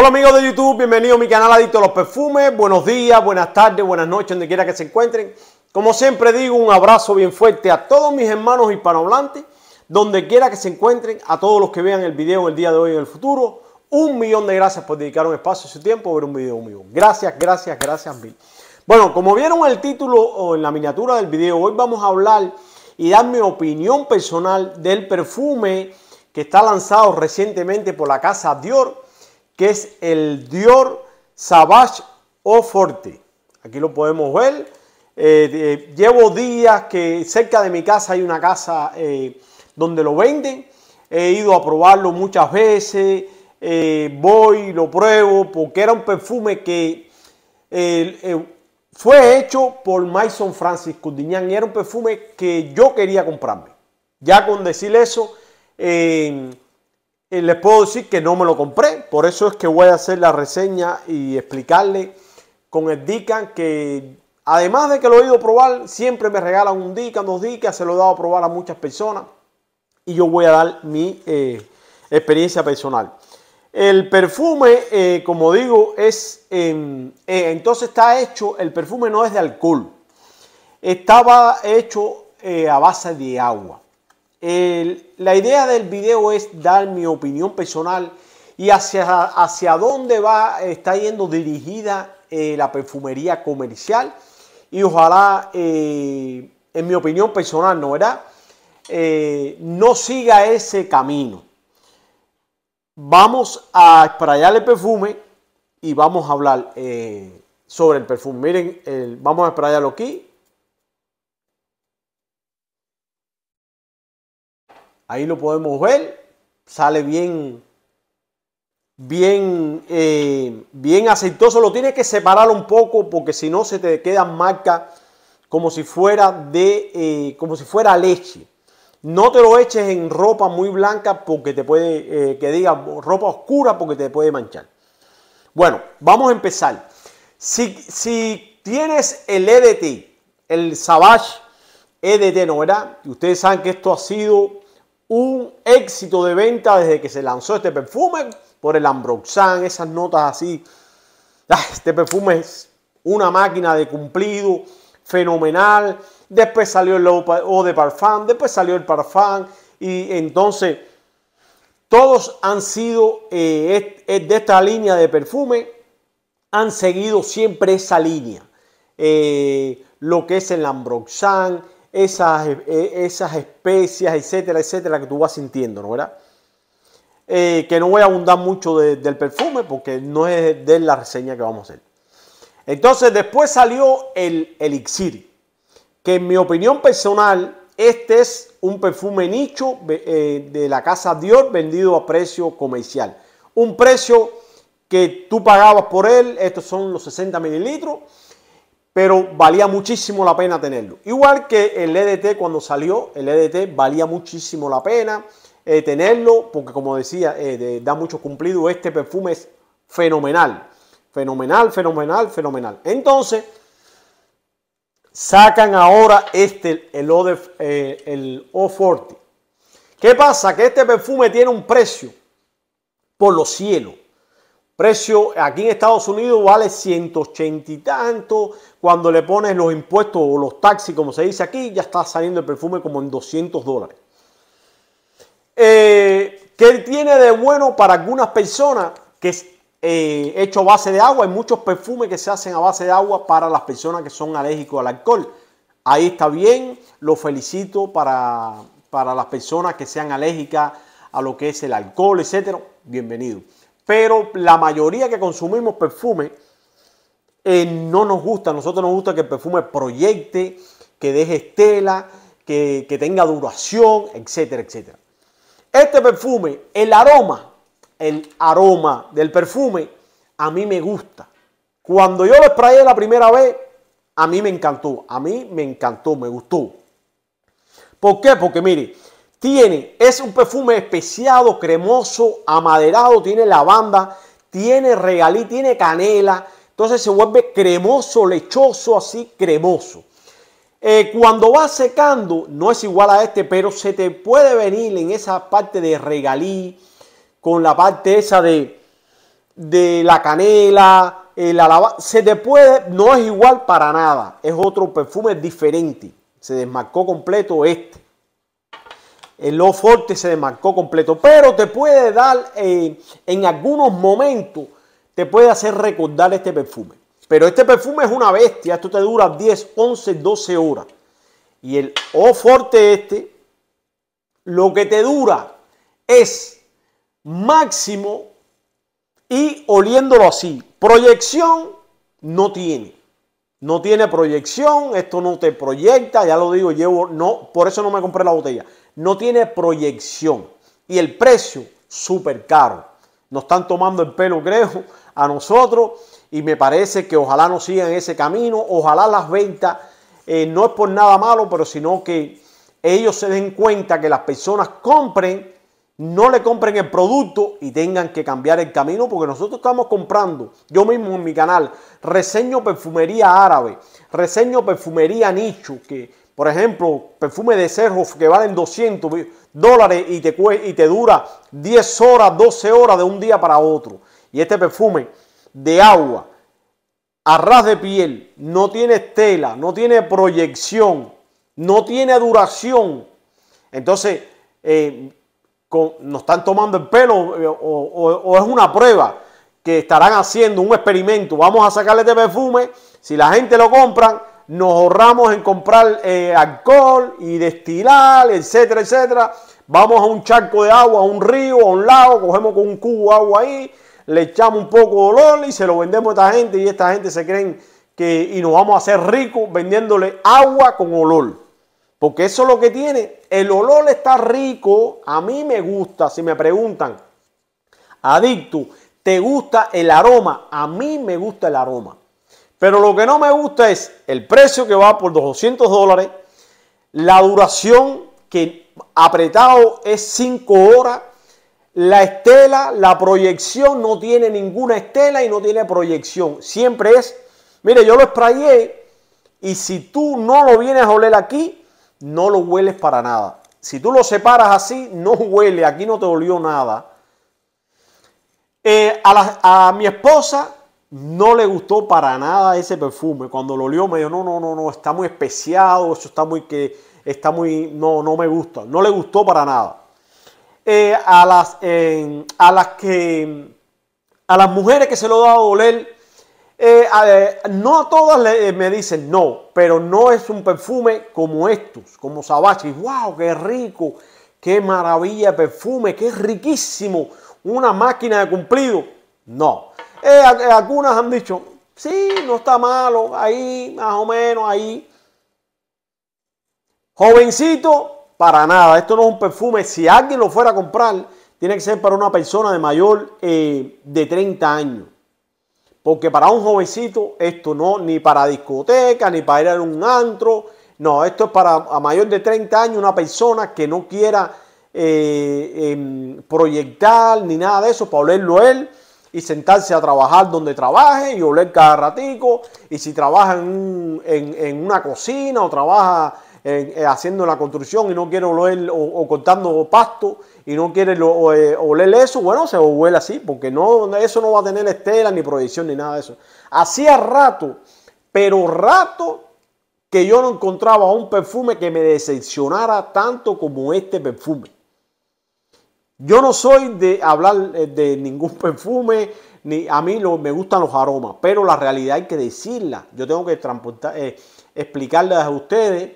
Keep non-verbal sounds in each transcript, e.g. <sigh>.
Hola amigos de YouTube, bienvenidos a mi canal Adicto a los Perfumes. Buenos días, buenas tardes, buenas noches, donde quiera que se encuentren. Como siempre digo, un abrazo bien fuerte a todos mis hermanos hispanohablantes, donde quiera que se encuentren, a todos los que vean el video el día de hoy y en el futuro. Un millón de gracias por dedicar un espacio y su tiempo a ver un video mío. Gracias, gracias, gracias mil. Bueno, como vieron el título o en la miniatura del video, hoy vamos a hablar y dar mi opinión personal del perfume que está lanzado recientemente por la casa Dior que es el Dior Savage o Forte. Aquí lo podemos ver. Eh, llevo días que cerca de mi casa hay una casa eh, donde lo venden. He ido a probarlo muchas veces. Eh, voy, lo pruebo, porque era un perfume que fue hecho por Maison Francis Cudiñán. y era un perfume que yo quería comprarme. Ya con decir eso, les puedo decir que no me lo compré, por eso es que voy a hacer la reseña y explicarle con el Dican que además de que lo he ido a probar, siempre me regalan un Dican, dos Dicas, se lo he dado a probar a muchas personas y yo voy a dar mi eh, experiencia personal. El perfume, eh, como digo, es em, eh, entonces está hecho, el perfume no es de alcohol, estaba hecho a base de agua la idea del video es dar mi opinión personal y hacia, hacia dónde va, está yendo dirigida eh, la perfumería comercial. Y ojalá, eh, en mi opinión personal, ¿no era eh, no siga ese camino. Vamos a esprayar el perfume y vamos a hablar sobre el perfume. Miren, vamos a esprayarlo aquí Ahí lo podemos ver. Sale bien, bien, eh, bien aceitoso. Lo tienes que separar un poco porque si no se te queda marca. como si fuera de, eh, como si fuera leche. No te lo eches en ropa muy blanca porque te puede, eh, que diga ropa oscura porque te puede manchar. Bueno, vamos a empezar. Si, si tienes el EDT, el Savage EDT, ¿no verdad? Ustedes saben que esto ha sido un éxito de venta desde que se lanzó este perfume por el Ambroxan, esas notas así. Ah, este perfume es una máquina de cumplido fenomenal. Después salió el o de Parfum, después salió el Parfum y entonces todos han sido eh, eh, de esta línea de perfume, han seguido siempre esa línea. Eh, lo que es el Ambroxan, esas, e, e, esas especias, etcétera, etcétera, que tú vas sintiendo, ¿no? ¿verdad? Eh, que no voy a abundar mucho del perfume porque no es de la reseña que vamos a hacer. Entonces después salió el elixir, que en mi opinión personal, este es un perfume nicho eh, de la casa Dior vendido a precio comercial. Un precio que tú pagabas por él, estos son los 60 mililitros pero valía muchísimo la pena tenerlo. Igual que el EDT cuando salió, el EDT valía muchísimo la pena eh, tenerlo, porque como decía, eh, da mucho cumplido, este perfume es fenomenal, fenomenal, fenomenal, fenomenal. Entonces, sacan ahora este, el, eh, el O40. ¿Qué pasa? Que este perfume tiene un precio por los cielos. Precio aquí en Estados Unidos vale 180 y tanto. Cuando le pones los impuestos o los taxis, como se dice aquí, ya está saliendo el perfume como en 200 dólares. Eh, ¿Qué tiene de bueno para algunas personas que es eh, hecho a base de agua? Hay muchos perfumes que se hacen a base de agua para las personas que son alérgicos al alcohol. Ahí está bien, lo felicito para, para las personas que sean alérgicas a lo que es el alcohol, etcétera. Bienvenido pero la mayoría que consumimos perfume eh, no nos gusta. A nosotros nos gusta que el perfume proyecte, que deje estela, que, que tenga duración, etcétera, etcétera. Este perfume, el aroma, el aroma del perfume, a mí me gusta. Cuando yo lo sprayé la primera vez, a mí me encantó, a mí me encantó, me gustó. ¿Por qué? Porque mire, tiene, es un perfume especiado, cremoso, amaderado, tiene lavanda, tiene regalí, tiene canela. Entonces se vuelve cremoso, lechoso, así cremoso. Eh, cuando va secando, no es igual a este, pero se te puede venir en esa parte de regalí, con la parte esa de, de la canela, eh, la lava, se te puede, no es igual para nada, es otro perfume diferente. Se desmarcó completo este el o Forte se demarcó completo, pero te puede dar eh, en algunos momentos, te puede hacer recordar este perfume. Pero este perfume es una bestia, esto te dura 10, 11, 12 horas. Y el O Forte este, lo que te dura es máximo y oliéndolo así. Proyección no tiene. No tiene proyección, esto no te proyecta, ya lo digo, llevo, no, por eso no me compré la botella no tiene proyección y el precio súper caro. Nos están tomando el pelo, creo, a nosotros y me parece que ojalá no sigan ese camino, ojalá las ventas, eh, no es por nada malo, pero sino que ellos se den cuenta que las personas compren, no le compren el producto y tengan que cambiar el camino porque nosotros estamos comprando, yo mismo en mi canal, reseño perfumería árabe, reseño perfumería nicho, que por ejemplo, perfume de cerrojo que valen 200 dólares y te, y te dura 10 horas, 12 horas de un día para otro. Y este perfume de agua, a ras de piel, no tiene tela, no tiene proyección, no tiene duración. Entonces, eh, nos están tomando el pelo eh, o, es una prueba que estarán haciendo un experimento. Vamos a sacarle este perfume. Si la gente lo compra, nos ahorramos en comprar eh, alcohol y destilar, etcétera, etcétera. Vamos a un charco de agua, a un río, a un lago, cogemos con un cubo de agua ahí, le echamos un poco de olor y se lo vendemos a esta gente y esta gente se creen que y nos vamos a hacer ricos vendiéndole agua con olor. Porque eso es lo que tiene. El olor está rico, a mí me gusta, si me preguntan, adicto, ¿te gusta el aroma? A mí me gusta el aroma. Pero lo que no me gusta es el precio que va por 200 dólares, la duración que apretado es 5 horas, la estela, la proyección no tiene ninguna estela y no tiene proyección. Siempre es, mire, yo lo sprayé y si tú no lo vienes a oler aquí, no lo hueles para nada. Si tú lo separas así, no huele, aquí no te olió nada. Eh, a, a mi esposa no le gustó para nada ese perfume. Cuando lo olió me dijo, no, no, no, no, está muy especiado, eso está muy que, está muy, no, no me gusta. No le gustó para nada. Eh, a, las, a, las que, a las mujeres que se lo dado a oler, eh, eh, no a todas me dicen no, pero no es un perfume como estos, como Sabachi. ¡Wow! ¡Qué rico! ¡Qué maravilla de perfume! ¡Qué riquísimo! Una máquina de cumplido. No. Eh, eh, algunas han dicho, sí, no está malo, ahí, más o menos, ahí. Jovencito, para nada. Esto no es un perfume. Si alguien lo fuera a comprar, tiene que ser para una persona de mayor eh, de 30 años. Porque para un jovencito esto no, ni para discoteca, ni para ir a un antro. No, esto es para a mayor de 30 años una persona que no quiera em, proyectar ni nada de eso, para olerlo él y sentarse a trabajar donde trabaje y oler cada ratico. Y si trabaja en, una cocina o trabaja eh, haciendo la construcción y no quiere oler o, o cortando pasto y no quiere o, eh, oler eso, bueno, se huele así, porque no, eso no va a tener estela ni proyección ni nada de eso. Hacía rato, pero rato que yo no encontraba un perfume que me decepcionara tanto como este perfume. Yo no soy de hablar eh, de ningún perfume, ni a mí lo, me gustan los aromas, pero la realidad hay que decirla. Yo tengo que eh, explicarles a ustedes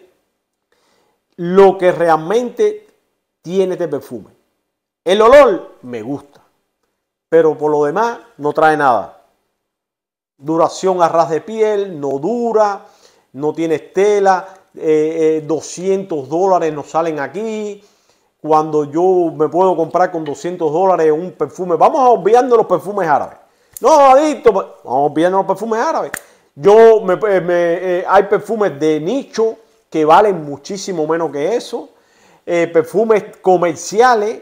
lo que realmente tiene este perfume. El olor me gusta, pero por lo demás no trae nada. Duración a ras de piel, no dura, no tiene estela, 200 eh, dólares nos salen aquí cuando yo me puedo comprar con 200 dólares un perfume. Vamos a los perfumes árabes. No, adicto, pues, vamos a los perfumes árabes. Yo eh, eh, hay perfumes de nicho que valen muchísimo menos que eso. Eh, perfumes comerciales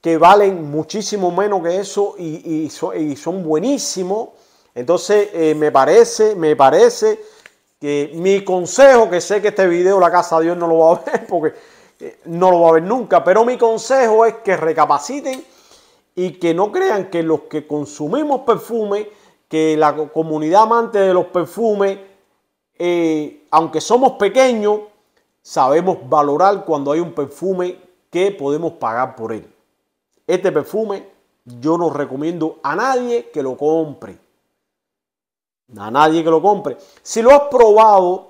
que valen muchísimo menos que eso y, son buenísimos. Entonces me parece, me parece que mi consejo, que sé que este video la casa de Dios no lo va a <laughs> ver porque eh, no lo va a ver nunca. Pero mi consejo es que recapaciten y que no crean que los que consumimos perfume, que la comunidad amante de los perfumes, eh, aunque somos pequeños, sabemos valorar cuando hay un perfume que podemos pagar por él. Este perfume yo no recomiendo a nadie que lo compre. A nadie que lo compre. Si lo has probado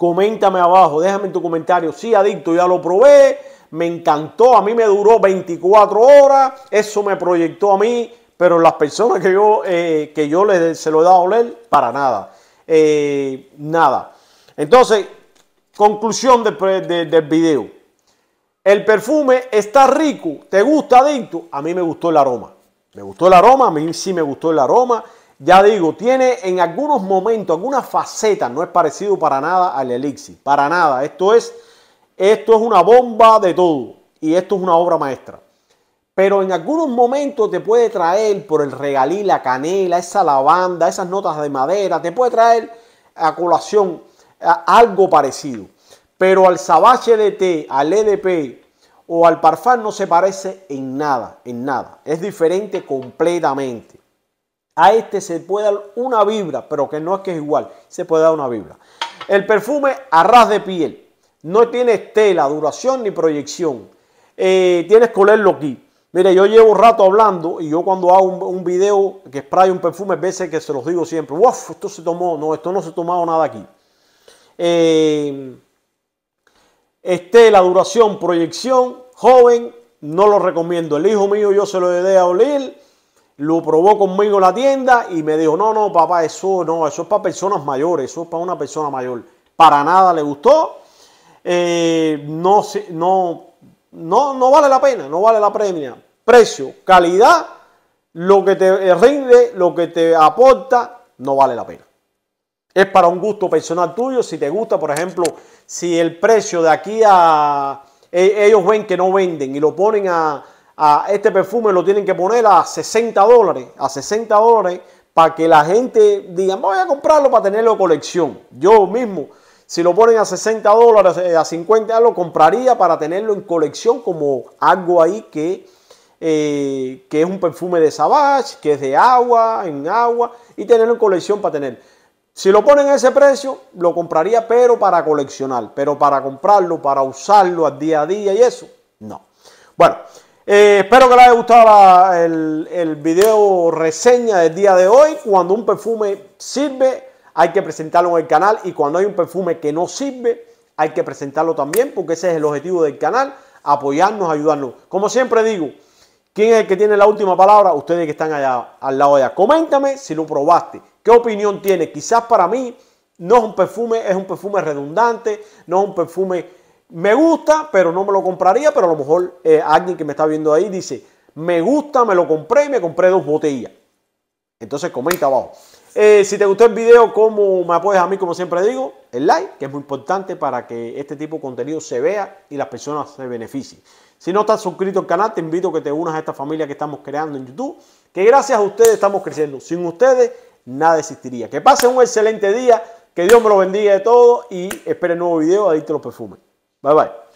Coméntame abajo, déjame en tu comentario. Sí, adicto, ya lo probé, me encantó, a mí me duró 24 horas, eso me proyectó a mí, pero las personas que yo, eh, que yo les, se lo he dado a oler, para nada. Eh, nada. Entonces, conclusión del video. El perfume está rico, te gusta adicto, a mí me gustó el aroma. Me gustó el aroma, a mí sí me gustó el aroma. Ya digo, tiene en algunos momentos, algunas facetas, no es parecido para nada al Elixir, para nada. Esto es, esto es una bomba de todo y esto es una obra maestra. Pero en algunos momentos te puede traer por el regalí, la canela, esa lavanda, esas notas de madera, te puede traer a colación algo parecido. Pero al de té, al EDP o al parfum no se parece en nada, en nada. Es diferente completamente. A este se puede dar una vibra, pero que no es que es igual, se puede dar una vibra. El perfume a ras de piel. No tiene estela, duración ni proyección. Eh, tienes que olerlo aquí. Mire, yo llevo un rato hablando y yo cuando hago un, video que spray un perfume, veces que se los digo siempre, uff, esto se tomó, no, esto no se tomó tomado nada aquí. Eh, estela, duración, proyección, joven, no lo recomiendo. El hijo mío yo se lo dejé a oler lo probó conmigo en la tienda y me dijo, no, no, papá, eso no, eso es para personas mayores, eso es para una persona mayor. Para nada le gustó. Eh, no, no, no, no vale la pena, no vale la premia. Precio, calidad, lo que te rinde, lo que te aporta, no vale la pena. Es para un gusto personal tuyo. Si te gusta, por ejemplo, si el precio de aquí a... E, ellos ven que no venden y lo ponen a este perfume lo tienen que poner a 60 dólares, a 60 dólares para que la gente diga, voy a comprarlo para tenerlo en colección. Yo mismo, si lo ponen a 60 dólares, eh, a 50, lo compraría para tenerlo en colección como algo ahí que, eh, que es un perfume de Savage, que es de agua, en agua, y tenerlo en colección para tener. Si lo ponen a ese precio, lo compraría, pero para coleccionar, pero para comprarlo, para usarlo al día a día y eso, no. Bueno, eh, espero que les haya gustado el, el, video reseña del día de hoy. Cuando un perfume sirve, hay que presentarlo en el canal. Y cuando hay un perfume que no sirve, hay que presentarlo también, porque ese es el objetivo del canal, apoyarnos, ayudarnos. Como siempre digo, ¿quién es el que tiene la última palabra? Ustedes que están allá al lado de allá. Coméntame si lo probaste. ¿Qué opinión tiene? Quizás para mí no es un perfume, es un perfume redundante, no es un perfume me gusta, pero no me lo compraría, pero a lo mejor eh, alguien que me está viendo ahí dice, me gusta, me lo compré y me compré dos botellas. Entonces comenta abajo. Eh, si te gustó el video, como me apoyas a mí, como siempre digo, el like, que es muy importante para que este tipo de contenido se vea y las personas se beneficien. Si no estás suscrito al canal, te invito a que te unas a esta familia que estamos creando en YouTube, que gracias a ustedes estamos creciendo. Sin ustedes, nada existiría. Que pasen un excelente día, que Dios me lo bendiga de todo y el nuevo video de Adicto los Perfumes. b y